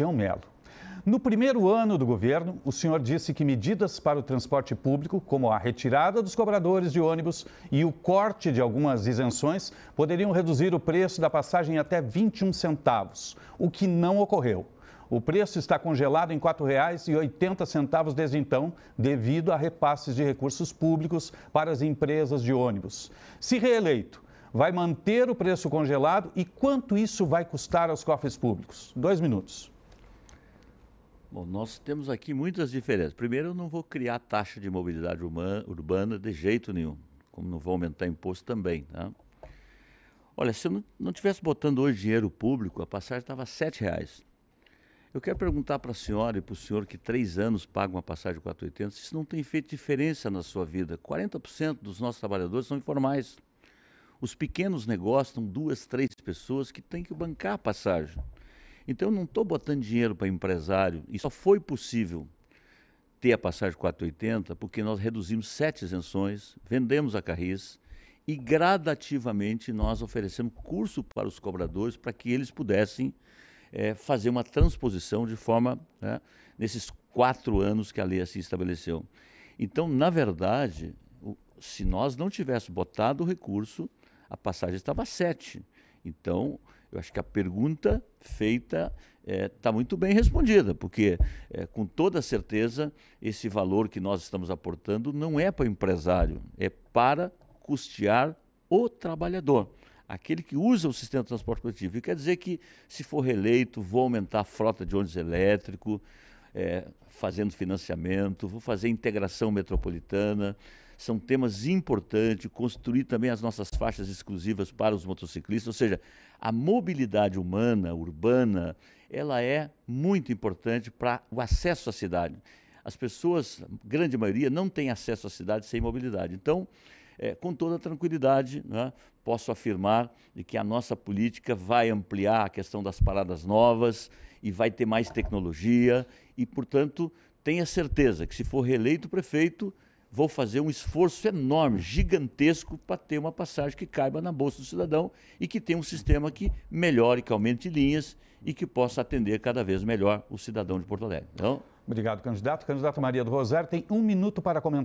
Sebastião Melo. No primeiro ano do governo, o senhor disse que medidas para o transporte público, como a retirada dos cobradores de ônibus e o corte de algumas isenções, poderiam reduzir o preço da passagem até 21 centavos, o que não ocorreu. O preço está congelado em R$ 4,80 desde então, devido a repasses de recursos públicos para as empresas de ônibus. Se reeleito, vai manter o preço congelado e quanto isso vai custar aos cofres públicos? Dois minutos. Bom, nós temos aqui muitas diferenças. Primeiro, eu não vou criar taxa de mobilidade humana, urbana de jeito nenhum, como não vou aumentar imposto também. Tá? Olha, se eu não, não tivesse botando hoje dinheiro público, a passagem estava R$ reais. Eu quero perguntar para a senhora e para o senhor que três anos pagam uma passagem de 480, se isso não tem feito diferença na sua vida. 40% dos nossos trabalhadores são informais. Os pequenos negócios, são duas, três pessoas que têm que bancar a passagem. Então eu não estou botando dinheiro para empresário. E só foi possível ter a passagem 480 porque nós reduzimos sete isenções, vendemos a Carris e gradativamente nós oferecemos curso para os cobradores para que eles pudessem é, fazer uma transposição de forma né, nesses quatro anos que a lei assim estabeleceu. Então, na verdade, se nós não tivéssemos botado o recurso, a passagem estava sete. Então, eu acho que a pergunta feita está eh, é, muito bem respondida, porque é, com toda certeza esse valor que nós estamos aportando não é para o empresário, é para custear o trabalhador, aquele que usa o sistema de transporte coletivo. E quer dizer que, se for reeleito, vou aumentar a frota de ônibus elétrico, é, fazendo financiamento, vou fazer integração metropolitana, são temas importantes, construir também as nossas faixas exclusivas para os motociclistas, ou seja, a mobilidade humana, urbana, ela é muito importante para o acesso à cidade. As pessoas, grande maioria, não tem acesso à cidade sem mobilidade. Então, é, com toda tranquilidade, né, posso afirmar de que a nossa política vai ampliar a questão das paradas novas e vai ter mais tecnologia e, portanto, tenha certeza que se for reeleito prefeito, vou fazer um esforço enorme, gigantesco, para ter uma passagem que caiba na bolsa do cidadão e que tenha um sistema que melhore, que aumente linhas e que possa atender cada vez melhor o cidadão de Porto Alegre. Então... Obrigado, candidato. Candidato Maria do Rosário tem um minuto para comentar.